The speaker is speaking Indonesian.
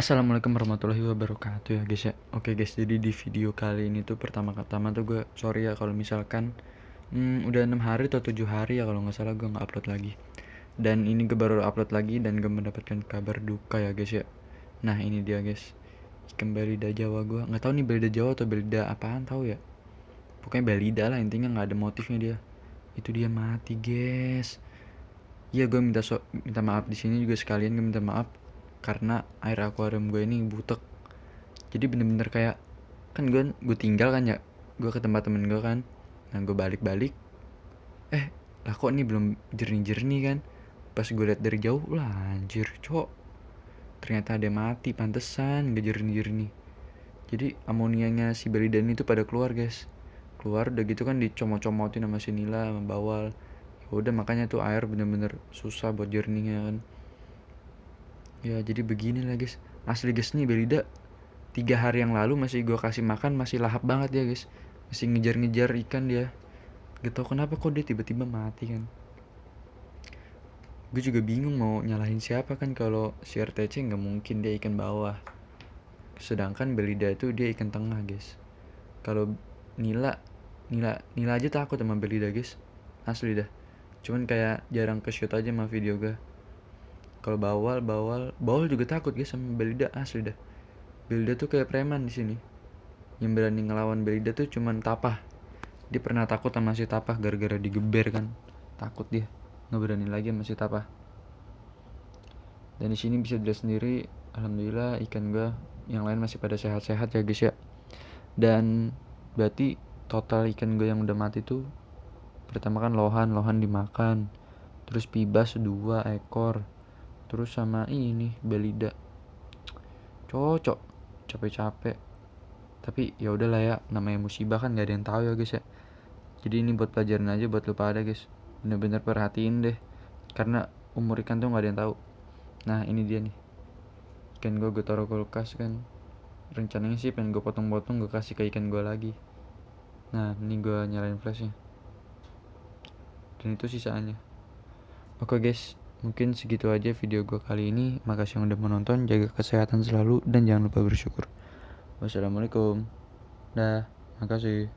Assalamualaikum warahmatullahi wabarakatuh ya guys ya Oke guys jadi di video kali ini tuh pertama-tama tuh gue sorry ya kalau misalkan hmm, Udah enam hari atau tujuh hari ya kalau gak salah gue nggak upload lagi Dan ini gue baru upload lagi dan gue mendapatkan kabar duka ya guys ya Nah ini dia guys Kembali da Jawa gue gak tahu nih belida Jawa atau beli belida apaan tau ya Pokoknya beli belida lah intinya gak ada motifnya dia Itu dia mati guys Iya gue minta so minta maaf di sini juga sekalian gue minta maaf karena air akuarium gue ini butek jadi bener-bener kayak kan gue gue tinggal kan ya gue ke tempat temen gue kan nah gue balik-balik eh lah kok ini belum jernih-jernih kan pas gue lihat dari jauh lah anjir cok ternyata ada mati pantesan gak jernih-jernih jadi amonianya si Belidan itu pada keluar guys keluar udah gitu kan dicomot-comotin sama si Nila sama Bawal ya udah makanya tuh air bener-bener susah buat jernihnya kan ya jadi begini lah guys asli guys nih Belida tiga hari yang lalu masih gue kasih makan masih lahap banget ya guys masih ngejar-ngejar ikan dia gak tau kenapa kok dia tiba-tiba mati kan gue juga bingung mau nyalahin siapa kan kalau si RTC nggak mungkin dia ikan bawah sedangkan Belida itu dia ikan tengah guys kalau Nila Nila Nila aja takut sama Belida guys asli dah cuman kayak jarang ke shoot aja sama video gue kalau bawal bawal bawal juga takut guys ya sama Belida asli dah Belida tuh kayak preman di sini yang berani ngelawan Belida tuh cuman Tapah dia pernah takut sama si Tapah gara-gara digeber kan takut dia nggak berani lagi sama si Tapah dan di sini bisa dilihat sendiri alhamdulillah ikan gua yang lain masih pada sehat-sehat ya guys ya dan berarti total ikan gue yang udah mati tuh pertama kan lohan lohan dimakan terus pibas dua ekor terus sama ini Belida cocok capek-capek tapi ya udahlah ya namanya musibah kan gak ada yang tahu ya guys ya jadi ini buat pelajaran aja buat lupa ada guys bener-bener perhatiin deh karena umur ikan tuh gak ada yang tahu nah ini dia nih ikan gue gue taruh kulkas kan rencananya sih pengen gue potong-potong gue kasih ke ikan gue lagi nah ini gue nyalain flashnya dan itu sisaannya oke guys Mungkin segitu aja video gue kali ini. Makasih yang udah menonton. Jaga kesehatan selalu dan jangan lupa bersyukur. Wassalamualaikum. Dah, makasih.